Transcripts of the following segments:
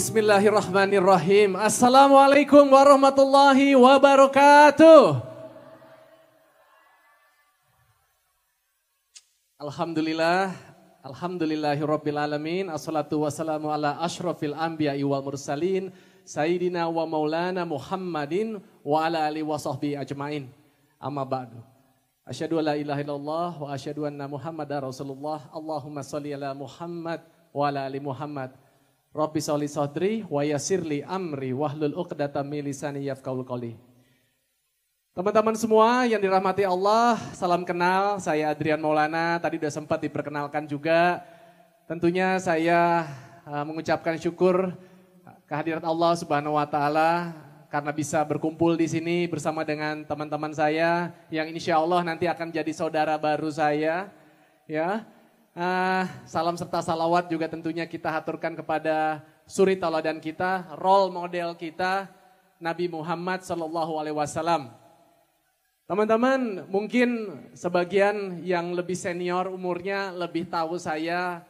Bismillahirrahmanirrahim. Assalamualaikum warahmatullahi wabarakatuh. Alhamdulillah, alhamdulillahirrabbilalamin. Assalatu wassalamu ala ashrafil anbiya wal mursalin. Sayyidina wa maulana Muhammadin wa ala alihi wa sahbihi ajmain. Amma ba'du. Asyhadu la ilaha illallah wa asyhadu anna Muhammadar Rasulullah. Allahumma shalli ala Muhammad wa ala ali Muhammad. Rabbi sholli sadri wa yasirli amri wahlul 'uqdatam min lisani yafqahu qawli. Teman-teman semua yang dirahmati Allah, salam kenal. Saya Adrian Maulana, tadi sudah sempat diperkenalkan juga. Tentunya saya eh, mengucapkan syukur kehadirat Allah Subhanahu wa taala karena bisa berkumpul di sini bersama dengan teman-teman saya yang insya Allah nanti akan jadi saudara baru saya. Ya, Uh, salam serta salawat juga tentunya kita haturkan kepada suri tauladan kita, role model kita, Nabi Muhammad Sallallahu Alaihi Wasallam. Teman-teman, mungkin sebagian yang lebih senior umurnya lebih tahu saya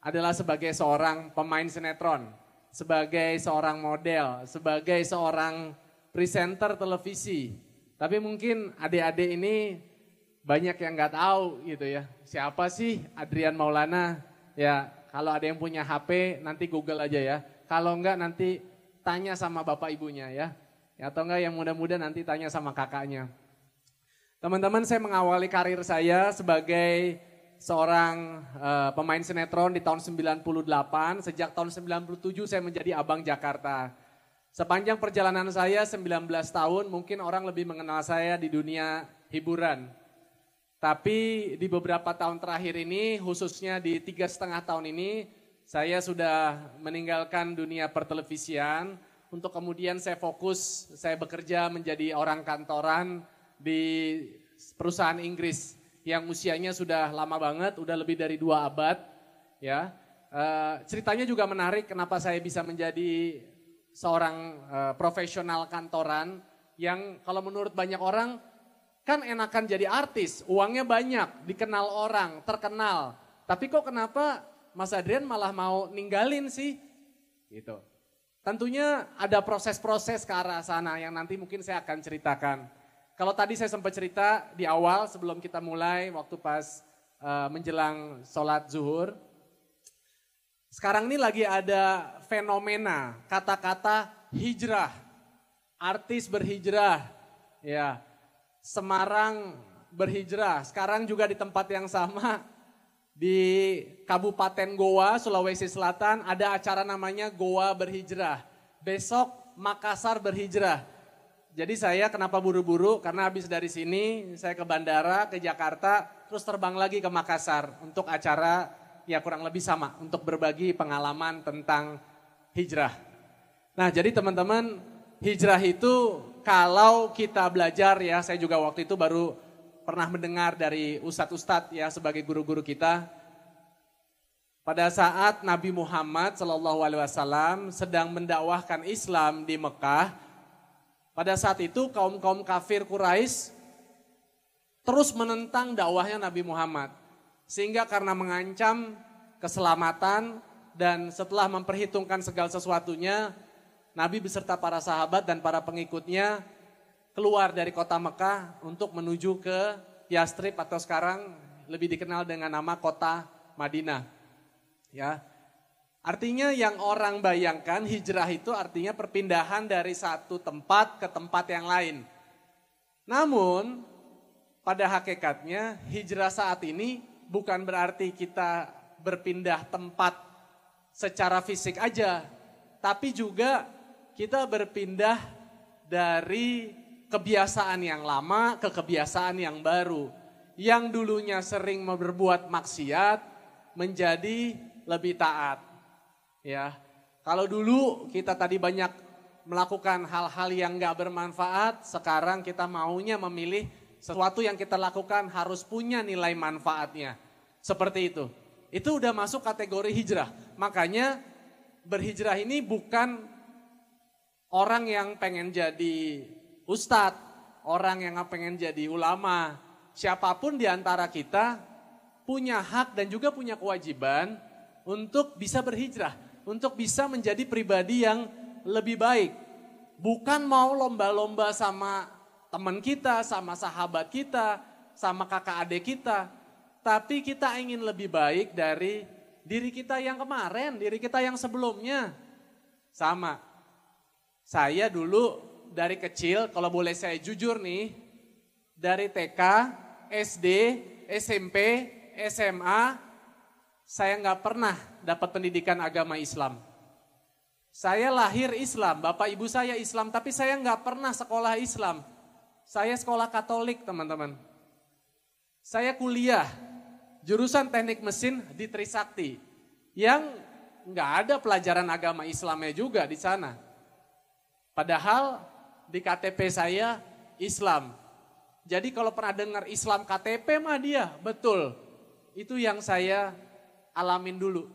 adalah sebagai seorang pemain sinetron, sebagai seorang model, sebagai seorang presenter televisi. Tapi mungkin adik-adik ini banyak yang nggak tahu gitu ya. Siapa sih Adrian Maulana? Ya, kalau ada yang punya HP nanti Google aja ya. Kalau enggak nanti tanya sama bapak ibunya ya. ya atau enggak yang muda-muda nanti tanya sama kakaknya. Teman-teman saya mengawali karir saya sebagai seorang uh, pemain sinetron di tahun 98. Sejak tahun 97 saya menjadi Abang Jakarta. Sepanjang perjalanan saya 19 tahun mungkin orang lebih mengenal saya di dunia hiburan tapi di beberapa tahun terakhir ini, khususnya di tiga setengah tahun ini, saya sudah meninggalkan dunia pertelevisian untuk kemudian saya fokus, saya bekerja menjadi orang kantoran di perusahaan Inggris yang usianya sudah lama banget, udah lebih dari dua abad, ya. E, ceritanya juga menarik kenapa saya bisa menjadi seorang e, profesional kantoran yang kalau menurut banyak orang Kan enakan jadi artis, uangnya banyak, dikenal orang, terkenal. Tapi kok kenapa Mas Adrian malah mau ninggalin sih? Gitu. Tentunya ada proses-proses ke arah sana yang nanti mungkin saya akan ceritakan. Kalau tadi saya sempat cerita di awal sebelum kita mulai waktu pas uh, menjelang sholat zuhur. Sekarang ini lagi ada fenomena kata-kata hijrah. Artis berhijrah. Ya, Semarang berhijrah. Sekarang juga di tempat yang sama di Kabupaten Goa, Sulawesi Selatan ada acara namanya Goa Berhijrah. Besok Makassar berhijrah. Jadi saya kenapa buru-buru? Karena habis dari sini saya ke bandara, ke Jakarta, terus terbang lagi ke Makassar untuk acara ya kurang lebih sama untuk berbagi pengalaman tentang hijrah. Nah, jadi teman-teman, hijrah itu kalau kita belajar ya, saya juga waktu itu baru pernah mendengar dari ustadz-ustadz ya sebagai guru-guru kita. Pada saat Nabi Muhammad Shallallahu Alaihi Wasallam sedang mendakwahkan Islam di Mekah, pada saat itu kaum kaum kafir Quraisy terus menentang dakwahnya Nabi Muhammad, sehingga karena mengancam keselamatan dan setelah memperhitungkan segala sesuatunya, Nabi beserta para sahabat dan para pengikutnya keluar dari kota Mekah untuk menuju ke Yastrib atau sekarang lebih dikenal dengan nama kota Madinah. Ya. Artinya yang orang bayangkan hijrah itu artinya perpindahan dari satu tempat ke tempat yang lain. Namun pada hakikatnya hijrah saat ini bukan berarti kita berpindah tempat secara fisik aja, tapi juga kita berpindah dari kebiasaan yang lama ke kebiasaan yang baru. Yang dulunya sering berbuat maksiat menjadi lebih taat. Ya. Kalau dulu kita tadi banyak melakukan hal-hal yang gak bermanfaat, sekarang kita maunya memilih sesuatu yang kita lakukan harus punya nilai manfaatnya. Seperti itu. Itu udah masuk kategori hijrah. Makanya berhijrah ini bukan Orang yang pengen jadi ustadz, orang yang pengen jadi ulama, siapapun di antara kita punya hak dan juga punya kewajiban untuk bisa berhijrah, untuk bisa menjadi pribadi yang lebih baik. Bukan mau lomba-lomba sama teman kita, sama sahabat kita, sama kakak adik kita, tapi kita ingin lebih baik dari diri kita yang kemarin, diri kita yang sebelumnya. Sama, saya dulu dari kecil, kalau boleh saya jujur nih, dari TK, SD, SMP, SMA, saya nggak pernah dapat pendidikan agama Islam. Saya lahir Islam, bapak ibu saya Islam, tapi saya nggak pernah sekolah Islam. Saya sekolah Katolik, teman-teman. Saya kuliah jurusan teknik mesin di Trisakti, yang nggak ada pelajaran agama Islamnya juga di sana. Padahal di KTP saya Islam. Jadi kalau pernah dengar Islam KTP mah dia, betul. Itu yang saya alamin dulu.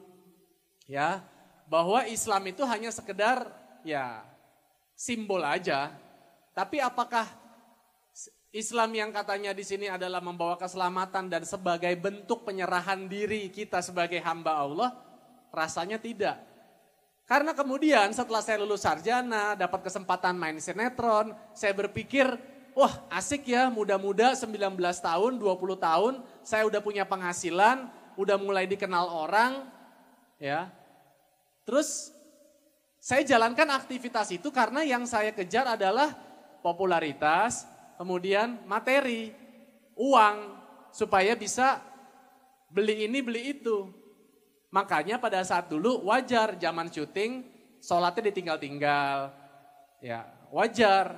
Ya, bahwa Islam itu hanya sekedar ya simbol aja. Tapi apakah Islam yang katanya di sini adalah membawa keselamatan dan sebagai bentuk penyerahan diri kita sebagai hamba Allah? Rasanya tidak. Karena kemudian setelah saya lulus sarjana, dapat kesempatan main sinetron, saya berpikir, wah asik ya muda-muda 19 tahun, 20 tahun, saya udah punya penghasilan, udah mulai dikenal orang, ya. Terus saya jalankan aktivitas itu karena yang saya kejar adalah popularitas, kemudian materi, uang, supaya bisa beli ini, beli itu. Makanya pada saat dulu wajar zaman syuting sholatnya ditinggal-tinggal. Ya wajar.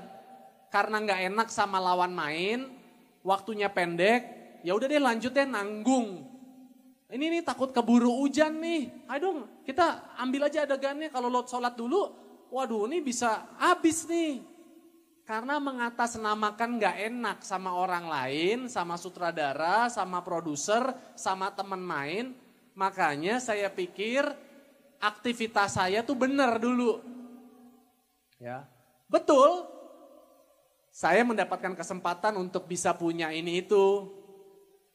Karena nggak enak sama lawan main, waktunya pendek, ya udah deh lanjut nanggung. Ini nih takut keburu hujan nih. Aduh, kita ambil aja adegannya kalau lo sholat dulu, waduh ini bisa habis nih. Karena mengatasnamakan nggak enak sama orang lain, sama sutradara, sama produser, sama teman main, Makanya saya pikir aktivitas saya tuh benar dulu. Ya. Betul. Saya mendapatkan kesempatan untuk bisa punya ini itu.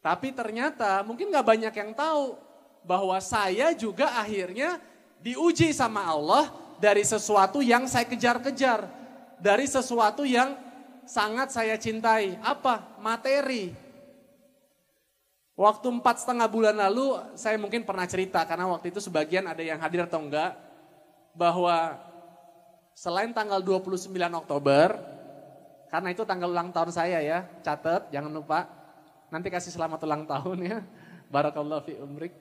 Tapi ternyata mungkin gak banyak yang tahu bahwa saya juga akhirnya diuji sama Allah dari sesuatu yang saya kejar-kejar. Dari sesuatu yang sangat saya cintai. Apa? Materi Waktu empat setengah bulan lalu saya mungkin pernah cerita karena waktu itu sebagian ada yang hadir atau enggak bahwa selain tanggal 29 Oktober karena itu tanggal ulang tahun saya ya catat jangan lupa nanti kasih selamat ulang tahun ya Barakallah fi umrik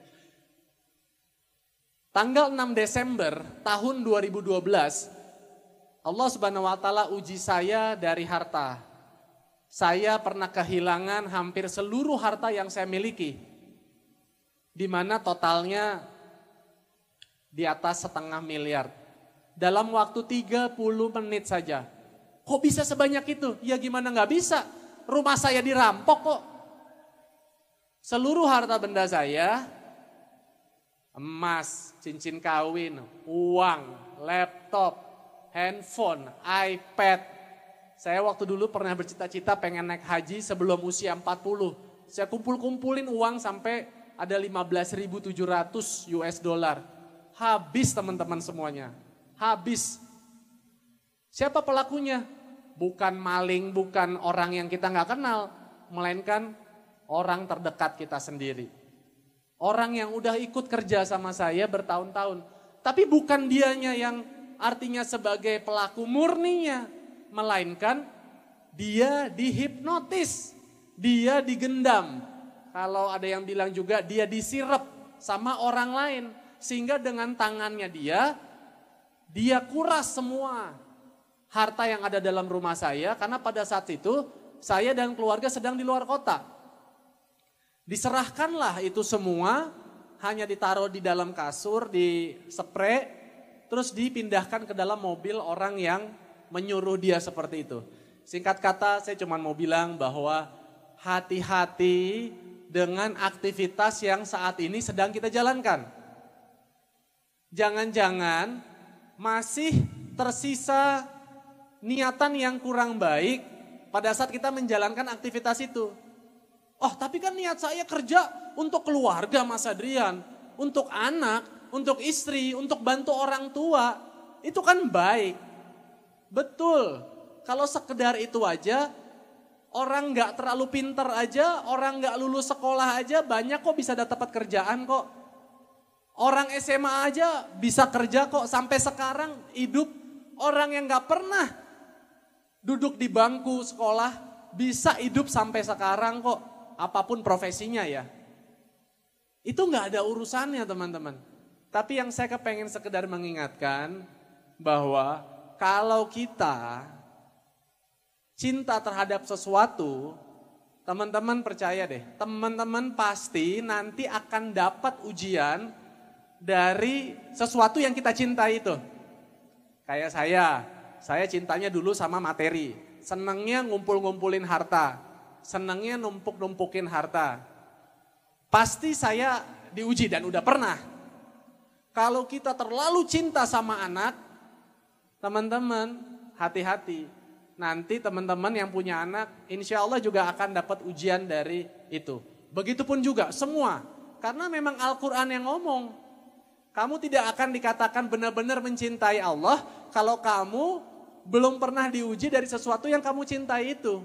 tanggal 6 Desember tahun 2012 Allah Subhanahu wa taala uji saya dari harta saya pernah kehilangan hampir seluruh harta yang saya miliki. Di mana totalnya di atas setengah miliar. Dalam waktu 30 menit saja. Kok bisa sebanyak itu? Ya gimana nggak bisa? Rumah saya dirampok kok. Seluruh harta benda saya, emas, cincin kawin, uang, laptop, handphone, iPad, saya waktu dulu pernah bercita-cita pengen naik haji sebelum usia 40. Saya kumpul-kumpulin uang sampai ada 15.700 US dollar. Habis teman-teman semuanya. Habis. Siapa pelakunya? Bukan maling, bukan orang yang kita nggak kenal, melainkan orang terdekat kita sendiri. Orang yang udah ikut kerja sama saya bertahun-tahun. Tapi bukan dianya yang artinya sebagai pelaku murninya melainkan dia dihipnotis, dia digendam. Kalau ada yang bilang juga dia disirep sama orang lain sehingga dengan tangannya dia dia kuras semua harta yang ada dalam rumah saya karena pada saat itu saya dan keluarga sedang di luar kota. Diserahkanlah itu semua hanya ditaruh di dalam kasur, di spray, terus dipindahkan ke dalam mobil orang yang menyuruh dia seperti itu. Singkat kata saya cuma mau bilang bahwa hati-hati dengan aktivitas yang saat ini sedang kita jalankan. Jangan-jangan masih tersisa niatan yang kurang baik pada saat kita menjalankan aktivitas itu. Oh tapi kan niat saya kerja untuk keluarga Mas Adrian, untuk anak, untuk istri, untuk bantu orang tua. Itu kan baik. Betul, kalau sekedar itu aja, orang nggak terlalu pinter aja, orang nggak lulus sekolah aja, banyak kok bisa dapat kerjaan kok. Orang SMA aja bisa kerja kok, sampai sekarang hidup orang yang nggak pernah duduk di bangku sekolah, bisa hidup sampai sekarang kok, apapun profesinya ya. Itu nggak ada urusannya teman-teman. Tapi yang saya kepengen sekedar mengingatkan bahwa kalau kita cinta terhadap sesuatu, teman-teman percaya deh, teman-teman pasti nanti akan dapat ujian dari sesuatu yang kita cinta itu. Kayak saya, saya cintanya dulu sama materi, senangnya ngumpul-ngumpulin harta, senangnya numpuk-numpukin harta. Pasti saya diuji dan udah pernah. Kalau kita terlalu cinta sama anak, Teman-teman, hati-hati. Nanti teman-teman yang punya anak, insya Allah juga akan dapat ujian dari itu. Begitupun juga semua, karena memang Al-Quran yang ngomong. Kamu tidak akan dikatakan benar-benar mencintai Allah kalau kamu belum pernah diuji dari sesuatu yang kamu cintai itu.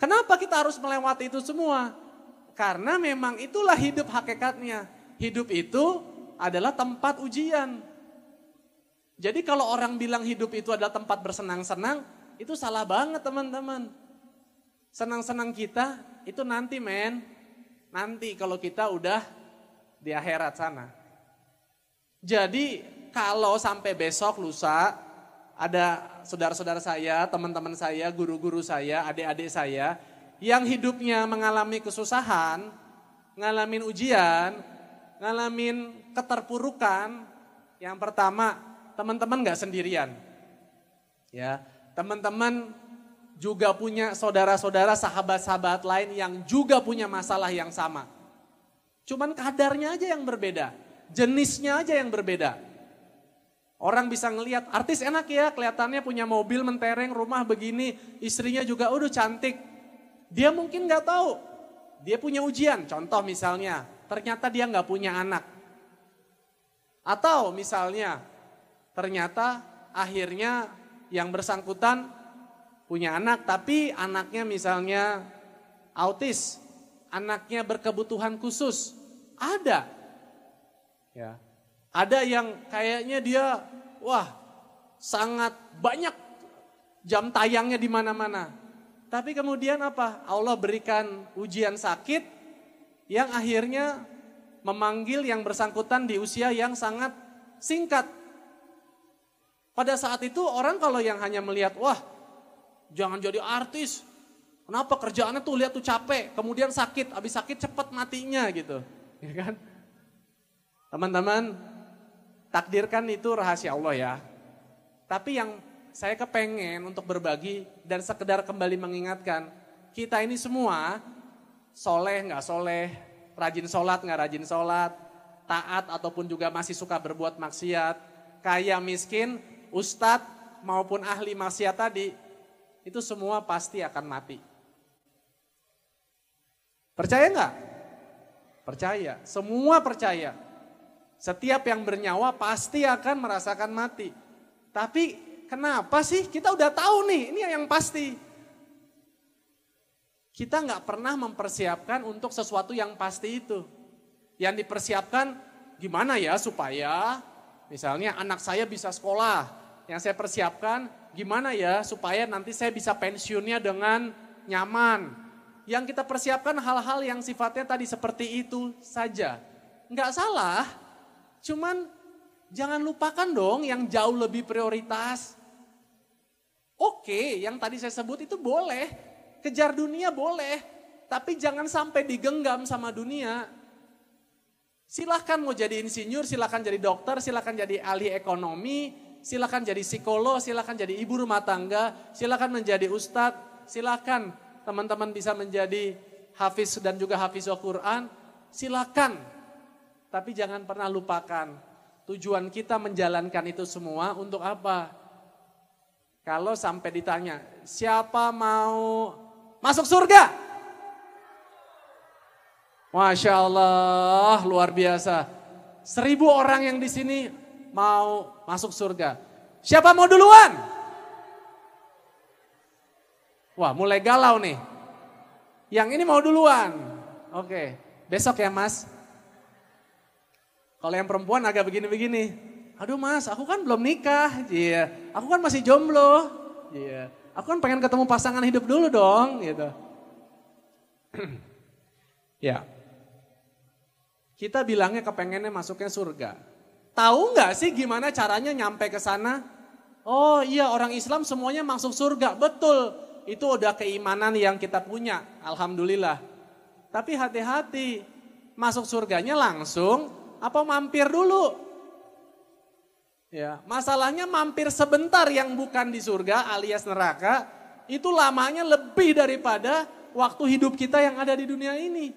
Kenapa kita harus melewati itu semua? Karena memang itulah hidup hakikatnya. Hidup itu adalah tempat ujian. Jadi kalau orang bilang hidup itu adalah tempat bersenang-senang, itu salah banget teman-teman. Senang-senang kita itu nanti men, nanti kalau kita udah di akhirat sana. Jadi kalau sampai besok lusa ada saudara-saudara saya, teman-teman saya, guru-guru saya, adik-adik saya yang hidupnya mengalami kesusahan, ngalamin ujian, ngalamin keterpurukan, yang pertama teman-teman nggak sendirian. Ya, teman-teman juga punya saudara-saudara, sahabat-sahabat lain yang juga punya masalah yang sama. Cuman kadarnya aja yang berbeda, jenisnya aja yang berbeda. Orang bisa ngelihat artis enak ya, kelihatannya punya mobil mentereng, rumah begini, istrinya juga udah cantik. Dia mungkin nggak tahu, dia punya ujian. Contoh misalnya, ternyata dia nggak punya anak. Atau misalnya ternyata akhirnya yang bersangkutan punya anak tapi anaknya misalnya autis, anaknya berkebutuhan khusus. Ada. Ya. Ada yang kayaknya dia wah sangat banyak jam tayangnya di mana-mana. Tapi kemudian apa? Allah berikan ujian sakit yang akhirnya memanggil yang bersangkutan di usia yang sangat singkat pada saat itu orang kalau yang hanya melihat, wah jangan jadi artis. Kenapa kerjaannya tuh lihat tuh capek, kemudian sakit, habis sakit cepat matinya gitu. Ya kan? Teman-teman, takdirkan itu rahasia Allah ya. Tapi yang saya kepengen untuk berbagi dan sekedar kembali mengingatkan, kita ini semua soleh nggak soleh, rajin sholat nggak rajin sholat, taat ataupun juga masih suka berbuat maksiat, kaya miskin ustadz maupun ahli maksiat tadi, itu semua pasti akan mati. Percaya nggak? Percaya, semua percaya. Setiap yang bernyawa pasti akan merasakan mati. Tapi kenapa sih kita udah tahu nih, ini yang pasti. Kita nggak pernah mempersiapkan untuk sesuatu yang pasti itu. Yang dipersiapkan gimana ya supaya Misalnya anak saya bisa sekolah, yang saya persiapkan gimana ya supaya nanti saya bisa pensiunnya dengan nyaman. Yang kita persiapkan hal-hal yang sifatnya tadi seperti itu saja. Enggak salah, cuman jangan lupakan dong yang jauh lebih prioritas. Oke, yang tadi saya sebut itu boleh, kejar dunia boleh, tapi jangan sampai digenggam sama dunia. Silahkan mau jadi insinyur, silahkan jadi dokter, silahkan jadi ahli ekonomi, silahkan jadi psikolog, silahkan jadi ibu rumah tangga, silahkan menjadi ustadz, silahkan teman-teman bisa menjadi hafiz dan juga hafiz Al-Quran, silahkan. Tapi jangan pernah lupakan tujuan kita menjalankan itu semua untuk apa? Kalau sampai ditanya, siapa mau masuk surga? Masya Allah, luar biasa. Seribu orang yang di sini mau masuk surga. Siapa mau duluan? Wah, mulai galau nih. Yang ini mau duluan. Oke, besok ya mas. Kalau yang perempuan agak begini-begini. Aduh mas, aku kan belum nikah. Iya, yeah. aku kan masih jomblo. Iya, yeah. aku kan pengen ketemu pasangan hidup dulu dong. Gitu. ya. Yeah. Kita bilangnya kepengennya masuknya surga. Tahu nggak sih gimana caranya nyampe ke sana? Oh iya orang Islam semuanya masuk surga, betul. Itu udah keimanan yang kita punya, Alhamdulillah. Tapi hati-hati, masuk surganya langsung apa mampir dulu? Ya, masalahnya mampir sebentar yang bukan di surga alias neraka, itu lamanya lebih daripada waktu hidup kita yang ada di dunia ini.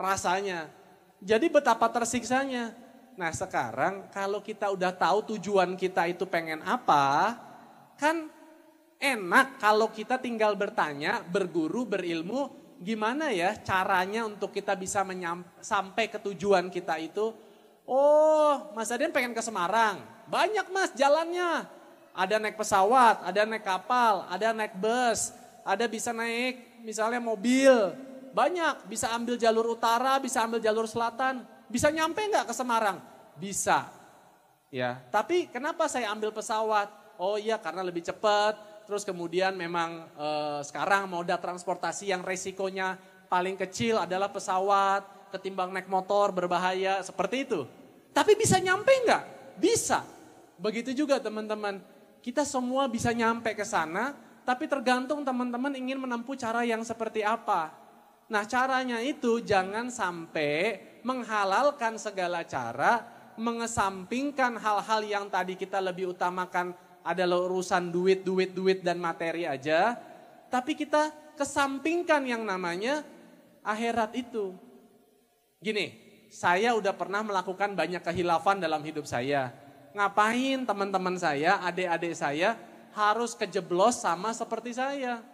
Rasanya. Jadi betapa tersiksanya. Nah sekarang kalau kita udah tahu tujuan kita itu pengen apa, kan enak kalau kita tinggal bertanya, berguru, berilmu, gimana ya caranya untuk kita bisa sampai ke tujuan kita itu. Oh, Mas Adian pengen ke Semarang. Banyak Mas jalannya. Ada naik pesawat, ada naik kapal, ada naik bus, ada bisa naik misalnya mobil, banyak, bisa ambil jalur utara, bisa ambil jalur selatan. Bisa nyampe nggak ke Semarang? Bisa. Ya, tapi kenapa saya ambil pesawat? Oh iya karena lebih cepat. Terus kemudian memang eh, sekarang moda transportasi yang resikonya paling kecil adalah pesawat ketimbang naik motor berbahaya seperti itu. Tapi bisa nyampe nggak? Bisa. Begitu juga teman-teman, kita semua bisa nyampe ke sana, tapi tergantung teman-teman ingin menempuh cara yang seperti apa. Nah caranya itu jangan sampai menghalalkan segala cara, mengesampingkan hal-hal yang tadi kita lebih utamakan adalah urusan duit, duit, duit dan materi aja. Tapi kita kesampingkan yang namanya akhirat itu. Gini, saya udah pernah melakukan banyak kehilafan dalam hidup saya. Ngapain teman-teman saya, adik-adik saya harus kejeblos sama seperti saya?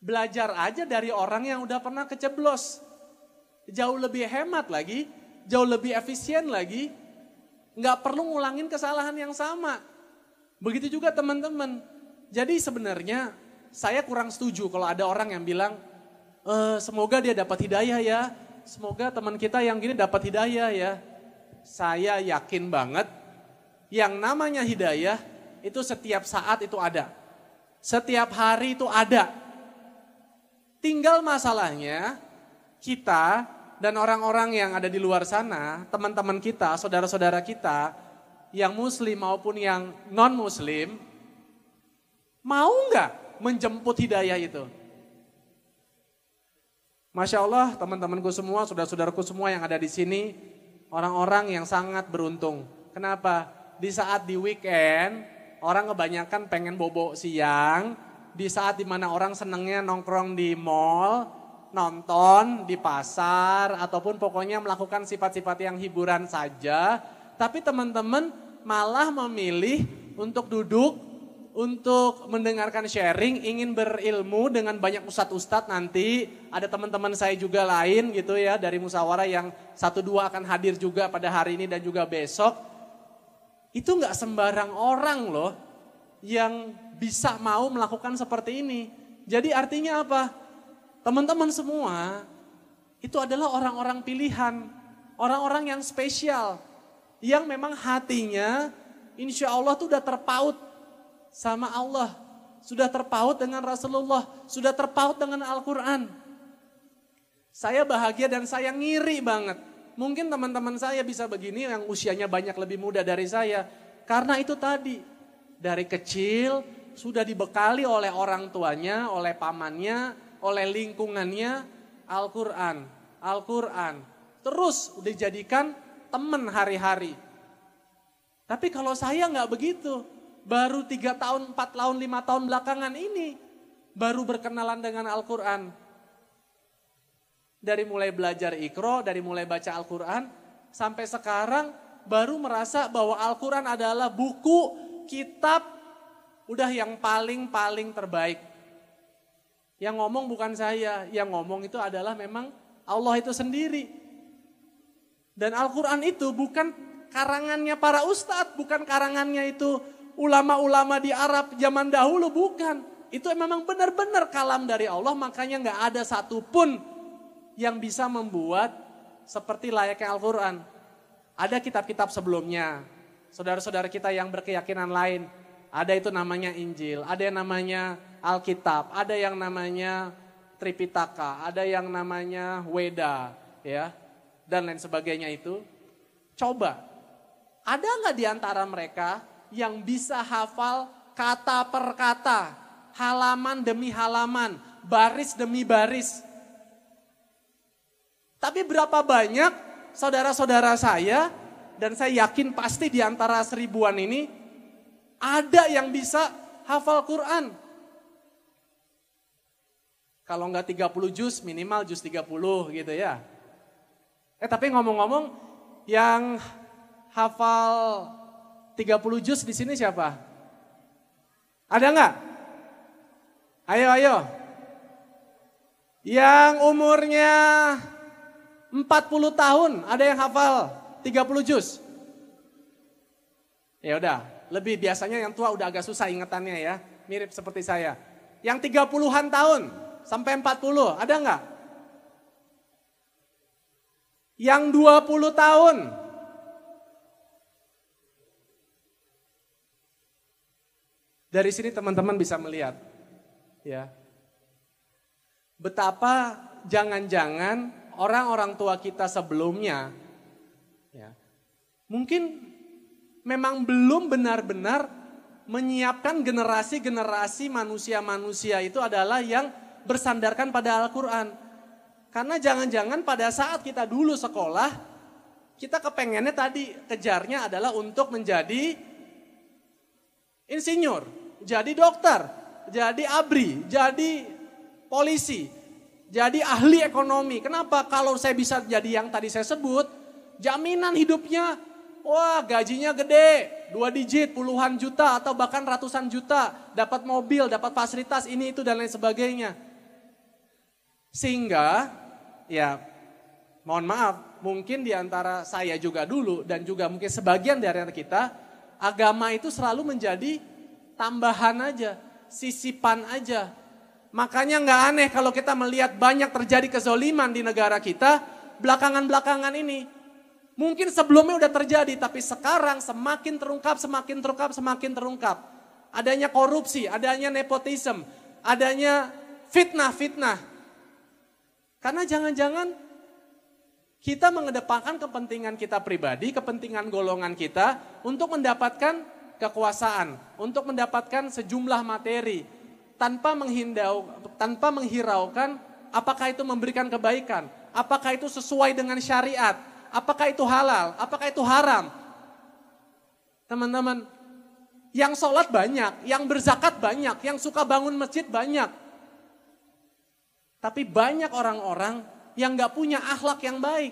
Belajar aja dari orang yang udah pernah keceblos. Jauh lebih hemat lagi, jauh lebih efisien lagi. Nggak perlu ngulangin kesalahan yang sama. Begitu juga teman-teman. Jadi sebenarnya saya kurang setuju kalau ada orang yang bilang, e, semoga dia dapat hidayah ya, semoga teman kita yang gini dapat hidayah ya. Saya yakin banget yang namanya hidayah itu setiap saat itu ada. Setiap hari itu ada. Tinggal masalahnya kita dan orang-orang yang ada di luar sana, teman-teman kita, saudara-saudara kita, yang muslim maupun yang non-muslim, mau nggak menjemput hidayah itu? Masya Allah teman-temanku semua, saudara-saudaraku semua yang ada di sini, orang-orang yang sangat beruntung. Kenapa? Di saat di weekend, orang kebanyakan pengen bobo siang, di saat dimana orang senengnya nongkrong di mall, nonton di pasar, ataupun pokoknya melakukan sifat-sifat yang hiburan saja. Tapi teman-teman malah memilih untuk duduk, untuk mendengarkan sharing, ingin berilmu dengan banyak ustadz-ustadz nanti. Ada teman-teman saya juga lain gitu ya dari musyawarah yang satu dua akan hadir juga pada hari ini dan juga besok. Itu nggak sembarang orang loh yang bisa mau melakukan seperti ini. Jadi artinya apa? Teman-teman semua itu adalah orang-orang pilihan, orang-orang yang spesial, yang memang hatinya insya Allah tuh sudah terpaut sama Allah, sudah terpaut dengan Rasulullah, sudah terpaut dengan Al-Quran. Saya bahagia dan saya ngiri banget. Mungkin teman-teman saya bisa begini yang usianya banyak lebih muda dari saya. Karena itu tadi, dari kecil sudah dibekali oleh orang tuanya, oleh pamannya, oleh lingkungannya Al-Qur'an, Al-Qur'an. Terus dijadikan teman hari-hari. Tapi kalau saya nggak begitu, baru tiga tahun, empat tahun, lima tahun belakangan ini baru berkenalan dengan Al-Quran. Dari mulai belajar ikro, dari mulai baca Al-Quran, sampai sekarang baru merasa bahwa Al-Quran adalah buku, kitab udah yang paling-paling terbaik. Yang ngomong bukan saya, yang ngomong itu adalah memang Allah itu sendiri. Dan Al-Quran itu bukan karangannya para ustadz, bukan karangannya itu ulama-ulama di Arab zaman dahulu, bukan. Itu memang benar-benar kalam dari Allah, makanya nggak ada satupun yang bisa membuat seperti layaknya Al-Quran. Ada kitab-kitab sebelumnya, saudara-saudara kita yang berkeyakinan lain, ada itu namanya Injil, ada yang namanya Alkitab, ada yang namanya Tripitaka, ada yang namanya Weda, ya, dan lain sebagainya itu. Coba, ada nggak di antara mereka yang bisa hafal kata per kata, halaman demi halaman, baris demi baris? Tapi berapa banyak saudara-saudara saya, dan saya yakin pasti di antara seribuan ini, ada yang bisa hafal Quran. Kalau nggak 30 juz, minimal juz 30 gitu ya. Eh tapi ngomong-ngomong, yang hafal 30 juz di sini siapa? Ada nggak? Ayo, ayo. Yang umurnya 40 tahun, ada yang hafal 30 juz? Ya udah, lebih biasanya yang tua udah agak susah ingatannya ya. Mirip seperti saya. Yang 30-an tahun sampai 40 ada nggak? Yang 20 tahun. Dari sini teman-teman bisa melihat ya. Betapa jangan-jangan orang-orang tua kita sebelumnya ya, mungkin memang belum benar-benar menyiapkan generasi-generasi manusia-manusia itu adalah yang bersandarkan pada Al-Quran. Karena jangan-jangan pada saat kita dulu sekolah, kita kepengennya tadi kejarnya adalah untuk menjadi insinyur, jadi dokter, jadi abri, jadi polisi, jadi ahli ekonomi. Kenapa? Kalau saya bisa jadi yang tadi saya sebut, jaminan hidupnya Wah gajinya gede, dua digit, puluhan juta atau bahkan ratusan juta. Dapat mobil, dapat fasilitas ini itu dan lain sebagainya. Sehingga ya mohon maaf mungkin diantara saya juga dulu dan juga mungkin sebagian dari kita agama itu selalu menjadi tambahan aja, sisipan aja. Makanya nggak aneh kalau kita melihat banyak terjadi kezoliman di negara kita belakangan-belakangan ini Mungkin sebelumnya udah terjadi, tapi sekarang semakin terungkap, semakin terungkap, semakin terungkap. Adanya korupsi, adanya nepotisme, adanya fitnah-fitnah. Karena jangan-jangan kita mengedepankan kepentingan kita pribadi, kepentingan golongan kita untuk mendapatkan kekuasaan, untuk mendapatkan sejumlah materi tanpa menghindau tanpa menghiraukan apakah itu memberikan kebaikan, apakah itu sesuai dengan syariat, apakah itu halal, apakah itu haram. Teman-teman, yang sholat banyak, yang berzakat banyak, yang suka bangun masjid banyak. Tapi banyak orang-orang yang gak punya akhlak yang baik.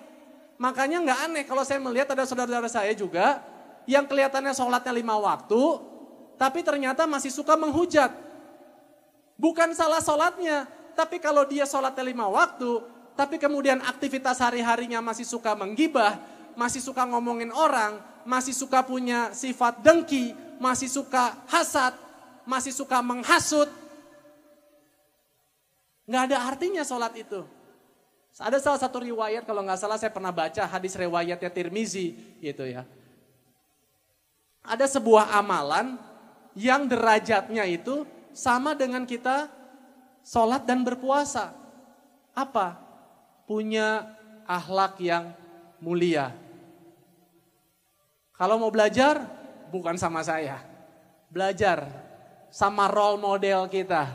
Makanya gak aneh kalau saya melihat ada saudara-saudara saya juga yang kelihatannya sholatnya lima waktu, tapi ternyata masih suka menghujat. Bukan salah sholatnya, tapi kalau dia sholatnya lima waktu, tapi kemudian aktivitas hari-harinya masih suka menggibah, masih suka ngomongin orang, masih suka punya sifat dengki, masih suka hasad, masih suka menghasut. Nggak ada artinya sholat itu. Ada salah satu riwayat kalau nggak salah saya pernah baca hadis riwayatnya Tirmizi gitu ya. Ada sebuah amalan yang derajatnya itu sama dengan kita sholat dan berpuasa. Apa? punya ahlak yang mulia. Kalau mau belajar, bukan sama saya. Belajar sama role model kita.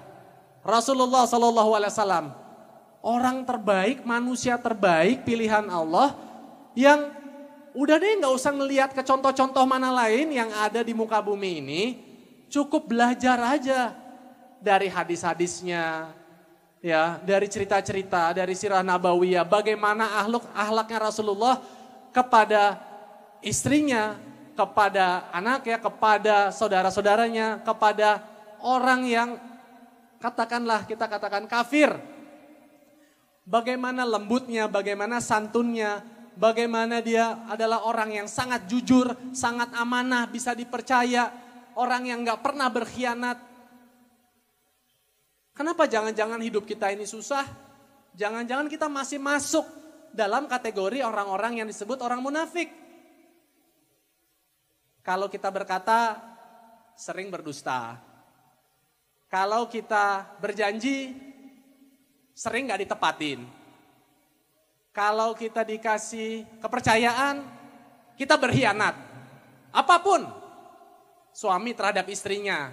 Rasulullah Shallallahu Alaihi Wasallam, orang terbaik, manusia terbaik, pilihan Allah yang udah deh nggak usah ngeliat ke contoh-contoh mana lain yang ada di muka bumi ini, cukup belajar aja dari hadis-hadisnya, ya dari cerita-cerita dari sirah nabawiyah bagaimana ahlak ahlaknya Rasulullah kepada istrinya, kepada anak ya, kepada saudara-saudaranya, kepada orang yang katakanlah kita katakan kafir. Bagaimana lembutnya, bagaimana santunnya, bagaimana dia adalah orang yang sangat jujur, sangat amanah, bisa dipercaya, orang yang nggak pernah berkhianat, Kenapa jangan-jangan hidup kita ini susah? Jangan-jangan kita masih masuk dalam kategori orang-orang yang disebut orang munafik. Kalau kita berkata sering berdusta. Kalau kita berjanji sering gak ditepatin. Kalau kita dikasih kepercayaan, kita berkhianat. Apapun suami terhadap istrinya,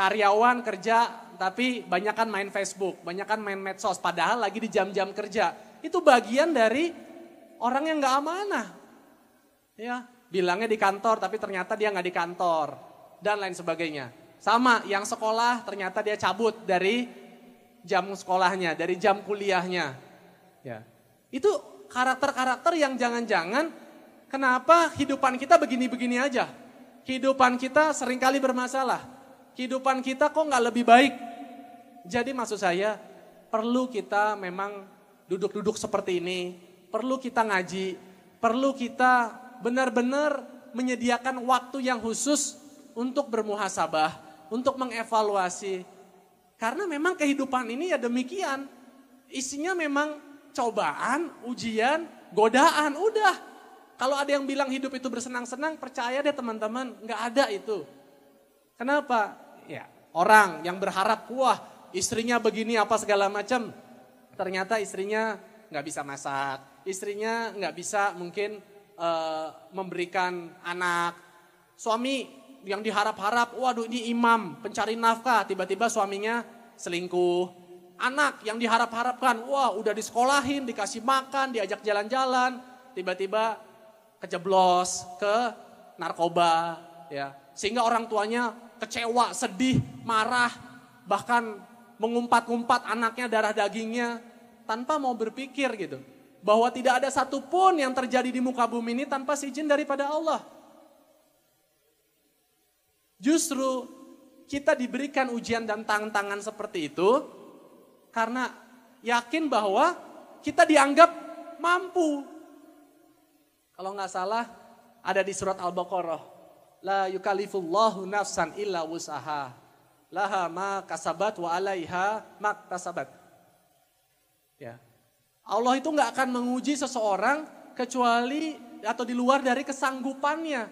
karyawan kerja tapi banyak kan main Facebook, banyak kan main medsos, padahal lagi di jam-jam kerja. Itu bagian dari orang yang nggak amanah. Ya, bilangnya di kantor tapi ternyata dia nggak di kantor dan lain sebagainya. Sama yang sekolah ternyata dia cabut dari jam sekolahnya, dari jam kuliahnya. Ya. Itu karakter-karakter yang jangan-jangan kenapa hidupan kita begini-begini aja. Kehidupan kita seringkali bermasalah kehidupan kita kok nggak lebih baik. Jadi maksud saya perlu kita memang duduk-duduk seperti ini, perlu kita ngaji, perlu kita benar-benar menyediakan waktu yang khusus untuk bermuhasabah, untuk mengevaluasi. Karena memang kehidupan ini ya demikian. Isinya memang cobaan, ujian, godaan, udah. Kalau ada yang bilang hidup itu bersenang-senang, percaya deh teman-teman, nggak ada itu. Kenapa? orang yang berharap wah istrinya begini apa segala macam ternyata istrinya nggak bisa masak istrinya nggak bisa mungkin uh, memberikan anak suami yang diharap-harap waduh ini imam pencari nafkah tiba-tiba suaminya selingkuh anak yang diharap-harapkan wah udah disekolahin dikasih makan diajak jalan-jalan tiba-tiba kejeblos ke narkoba ya sehingga orang tuanya kecewa, sedih, marah, bahkan mengumpat-ngumpat anaknya darah dagingnya tanpa mau berpikir gitu. Bahwa tidak ada satupun yang terjadi di muka bumi ini tanpa si izin daripada Allah. Justru kita diberikan ujian dan tantangan seperti itu karena yakin bahwa kita dianggap mampu. Kalau nggak salah ada di surat Al-Baqarah la yukalifullahu nafsan illa wusaha. Laha ma kasabat wa alaiha maktasabat. Ya. Allah itu nggak akan menguji seseorang kecuali atau di luar dari kesanggupannya.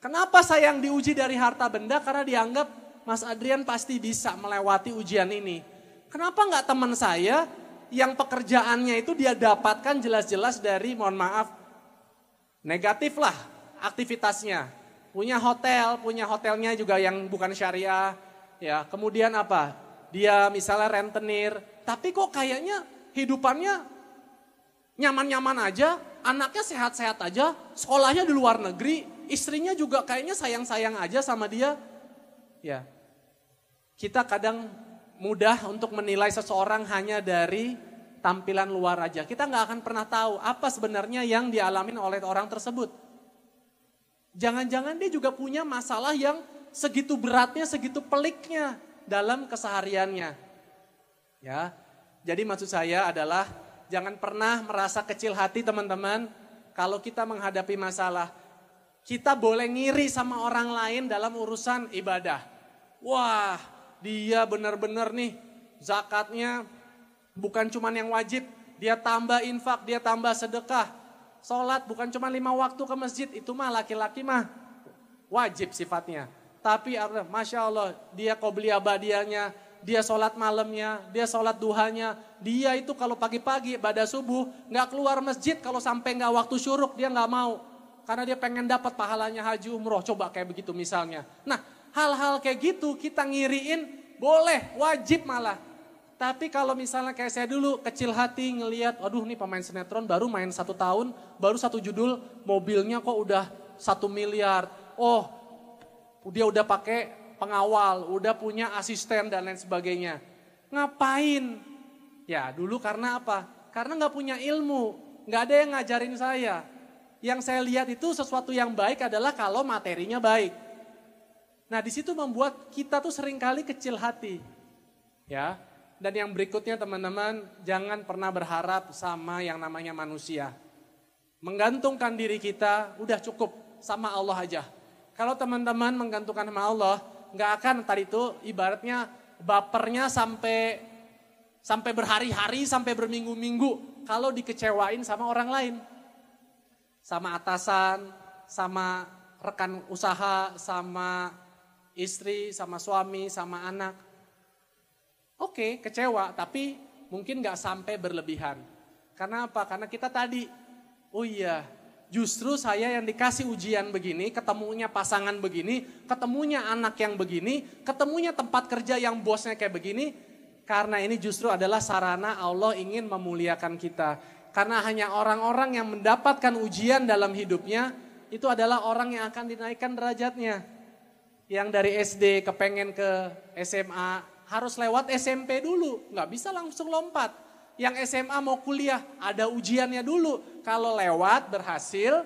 Kenapa saya yang diuji dari harta benda? Karena dianggap Mas Adrian pasti bisa melewati ujian ini. Kenapa nggak teman saya yang pekerjaannya itu dia dapatkan jelas-jelas dari mohon maaf negatif lah aktivitasnya punya hotel, punya hotelnya juga yang bukan syariah, ya. Kemudian apa? Dia misalnya rentenir, tapi kok kayaknya hidupannya nyaman-nyaman aja, anaknya sehat-sehat aja, sekolahnya di luar negeri, istrinya juga kayaknya sayang-sayang aja sama dia. Ya. Kita kadang mudah untuk menilai seseorang hanya dari tampilan luar aja. Kita nggak akan pernah tahu apa sebenarnya yang dialamin oleh orang tersebut. Jangan-jangan dia juga punya masalah yang segitu beratnya, segitu peliknya dalam kesehariannya. Ya. Jadi maksud saya adalah jangan pernah merasa kecil hati teman-teman kalau kita menghadapi masalah. Kita boleh ngiri sama orang lain dalam urusan ibadah. Wah, dia benar-benar nih zakatnya bukan cuman yang wajib, dia tambah infak, dia tambah sedekah, Sholat bukan cuma lima waktu ke masjid, itu mah laki-laki mah wajib sifatnya. Tapi Masya Allah, dia beli abadiannya, dia sholat malamnya, dia sholat duhanya. Dia itu kalau pagi-pagi pada subuh nggak keluar masjid kalau sampai nggak waktu syuruk dia nggak mau. Karena dia pengen dapat pahalanya haji umroh. Coba kayak begitu misalnya. Nah hal-hal kayak gitu kita ngiriin boleh wajib malah. Tapi kalau misalnya kayak saya dulu kecil hati ngelihat, aduh nih pemain sinetron baru main satu tahun, baru satu judul, mobilnya kok udah satu miliar. Oh, dia udah pakai pengawal, udah punya asisten dan lain sebagainya. Ngapain? Ya dulu karena apa? Karena nggak punya ilmu, nggak ada yang ngajarin saya. Yang saya lihat itu sesuatu yang baik adalah kalau materinya baik. Nah di situ membuat kita tuh seringkali kecil hati. Ya, dan yang berikutnya teman-teman, jangan pernah berharap sama yang namanya manusia. Menggantungkan diri kita udah cukup sama Allah aja. Kalau teman-teman menggantungkan sama Allah, nggak akan tadi itu ibaratnya bapernya sampai sampai berhari-hari, sampai berminggu-minggu kalau dikecewain sama orang lain. Sama atasan, sama rekan usaha, sama istri, sama suami, sama anak Oke, okay, kecewa, tapi mungkin nggak sampai berlebihan. Karena apa? Karena kita tadi, oh iya, justru saya yang dikasih ujian begini, ketemunya pasangan begini, ketemunya anak yang begini, ketemunya tempat kerja yang bosnya kayak begini, karena ini justru adalah sarana Allah ingin memuliakan kita. Karena hanya orang-orang yang mendapatkan ujian dalam hidupnya, itu adalah orang yang akan dinaikkan derajatnya. Yang dari SD kepengen ke SMA, harus lewat SMP dulu, nggak bisa langsung lompat. Yang SMA mau kuliah ada ujiannya dulu. Kalau lewat berhasil,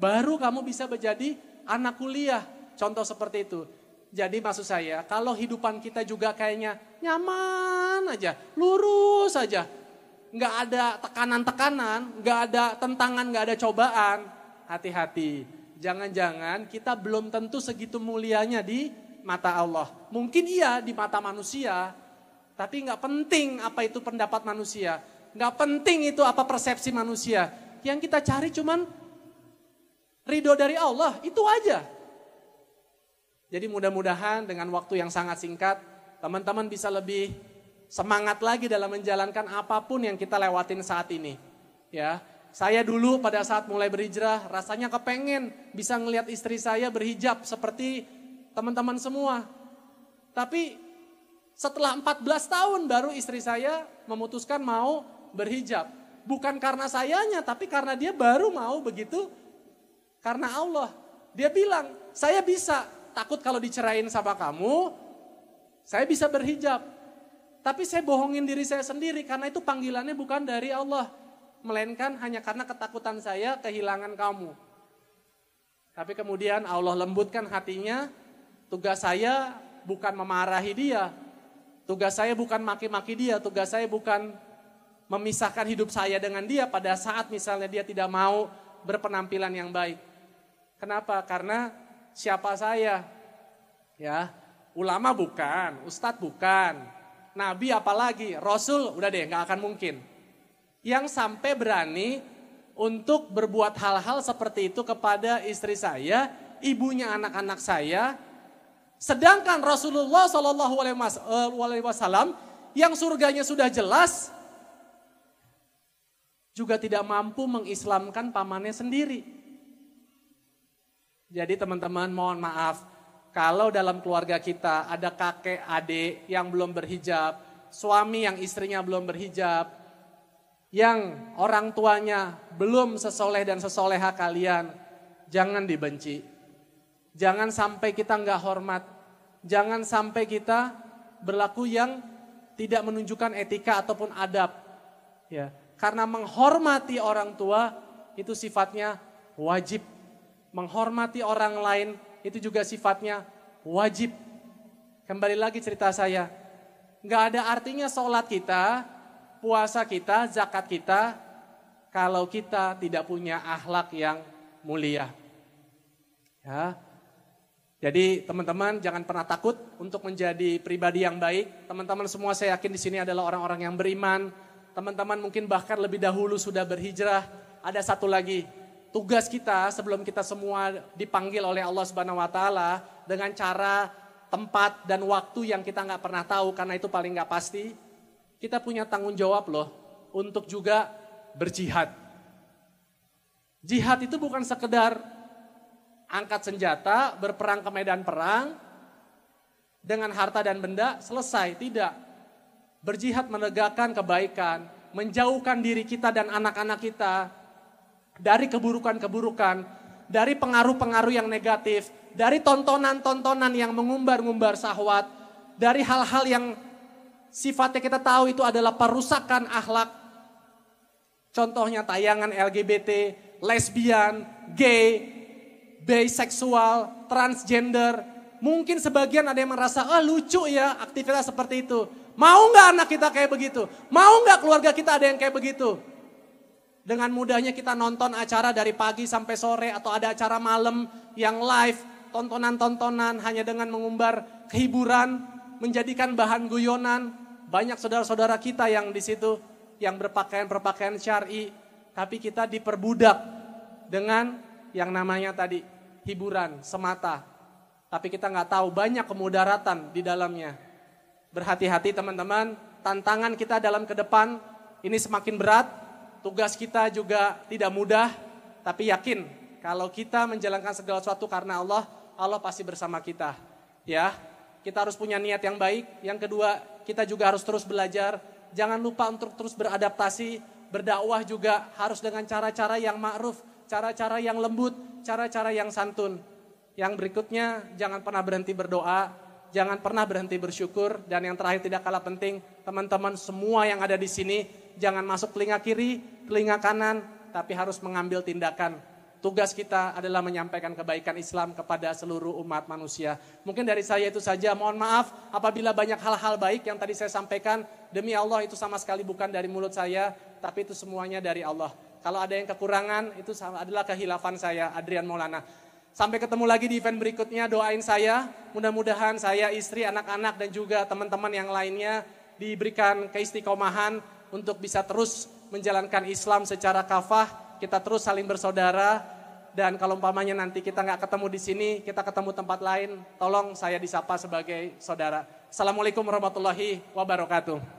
baru kamu bisa menjadi anak kuliah. Contoh seperti itu. Jadi maksud saya, kalau hidupan kita juga kayaknya nyaman aja, lurus aja, nggak ada tekanan-tekanan, nggak ada tentangan, nggak ada cobaan, hati-hati. Jangan-jangan kita belum tentu segitu mulianya di mata Allah. Mungkin iya di mata manusia, tapi nggak penting apa itu pendapat manusia. Nggak penting itu apa persepsi manusia. Yang kita cari cuman ridho dari Allah, itu aja. Jadi mudah-mudahan dengan waktu yang sangat singkat, teman-teman bisa lebih semangat lagi dalam menjalankan apapun yang kita lewatin saat ini. Ya, saya dulu pada saat mulai berhijrah rasanya kepengen bisa ngelihat istri saya berhijab seperti teman-teman semua. Tapi setelah 14 tahun baru istri saya memutuskan mau berhijab. Bukan karena sayanya, tapi karena dia baru mau begitu karena Allah. Dia bilang, saya bisa takut kalau dicerain sama kamu, saya bisa berhijab. Tapi saya bohongin diri saya sendiri karena itu panggilannya bukan dari Allah. Melainkan hanya karena ketakutan saya kehilangan kamu. Tapi kemudian Allah lembutkan hatinya, Tugas saya bukan memarahi dia. Tugas saya bukan maki-maki dia. Tugas saya bukan memisahkan hidup saya dengan dia pada saat misalnya dia tidak mau berpenampilan yang baik. Kenapa? Karena siapa saya? Ya, ulama bukan, ustadz bukan, nabi apalagi, rasul udah deh nggak akan mungkin. Yang sampai berani untuk berbuat hal-hal seperti itu kepada istri saya, ibunya anak-anak saya, Sedangkan Rasulullah Shallallahu eh, Alaihi Wasallam yang surganya sudah jelas juga tidak mampu mengislamkan pamannya sendiri. Jadi teman-teman mohon maaf kalau dalam keluarga kita ada kakek, adik yang belum berhijab, suami yang istrinya belum berhijab, yang orang tuanya belum sesoleh dan sesoleha kalian, jangan dibenci Jangan sampai kita nggak hormat. Jangan sampai kita berlaku yang tidak menunjukkan etika ataupun adab. Ya, karena menghormati orang tua itu sifatnya wajib. Menghormati orang lain itu juga sifatnya wajib. Kembali lagi cerita saya. Nggak ada artinya sholat kita, puasa kita, zakat kita, kalau kita tidak punya ahlak yang mulia. Ya, jadi teman-teman jangan pernah takut untuk menjadi pribadi yang baik. Teman-teman semua saya yakin di sini adalah orang-orang yang beriman. Teman-teman mungkin bahkan lebih dahulu sudah berhijrah. Ada satu lagi, tugas kita sebelum kita semua dipanggil oleh Allah Subhanahu wa taala dengan cara tempat dan waktu yang kita nggak pernah tahu karena itu paling nggak pasti. Kita punya tanggung jawab loh untuk juga berjihad. Jihad itu bukan sekedar angkat senjata, berperang ke medan perang, dengan harta dan benda, selesai. Tidak. Berjihad menegakkan kebaikan, menjauhkan diri kita dan anak-anak kita dari keburukan-keburukan, dari pengaruh-pengaruh yang negatif, dari tontonan-tontonan yang mengumbar-ngumbar sahwat, dari hal-hal yang sifatnya kita tahu itu adalah perusakan akhlak. Contohnya tayangan LGBT, lesbian, gay, bisexual, transgender. Mungkin sebagian ada yang merasa, ah lucu ya aktivitas seperti itu. Mau nggak anak kita kayak begitu? Mau nggak keluarga kita ada yang kayak begitu? Dengan mudahnya kita nonton acara dari pagi sampai sore atau ada acara malam yang live, tontonan-tontonan hanya dengan mengumbar kehiburan, menjadikan bahan guyonan. Banyak saudara-saudara kita yang di situ yang berpakaian-berpakaian syar'i, tapi kita diperbudak dengan yang namanya tadi hiburan semata. Tapi kita nggak tahu banyak kemudaratan di dalamnya. Berhati-hati teman-teman, tantangan kita dalam ke depan ini semakin berat, tugas kita juga tidak mudah, tapi yakin kalau kita menjalankan segala sesuatu karena Allah, Allah pasti bersama kita. Ya, kita harus punya niat yang baik. Yang kedua, kita juga harus terus belajar. Jangan lupa untuk terus beradaptasi, berdakwah juga harus dengan cara-cara yang ma'ruf, cara-cara yang lembut, cara-cara yang santun. Yang berikutnya, jangan pernah berhenti berdoa, jangan pernah berhenti bersyukur, dan yang terakhir tidak kalah penting, teman-teman semua yang ada di sini, jangan masuk telinga kiri, telinga kanan, tapi harus mengambil tindakan. Tugas kita adalah menyampaikan kebaikan Islam kepada seluruh umat manusia. Mungkin dari saya itu saja. Mohon maaf apabila banyak hal-hal baik yang tadi saya sampaikan. Demi Allah itu sama sekali bukan dari mulut saya, tapi itu semuanya dari Allah. Kalau ada yang kekurangan itu adalah kehilafan saya Adrian Maulana. Sampai ketemu lagi di event berikutnya, doain saya. Mudah-mudahan saya, istri, anak-anak dan juga teman-teman yang lainnya diberikan keistiqomahan untuk bisa terus menjalankan Islam secara kafah. Kita terus saling bersaudara dan kalau umpamanya nanti kita nggak ketemu di sini, kita ketemu tempat lain, tolong saya disapa sebagai saudara. Assalamualaikum warahmatullahi wabarakatuh.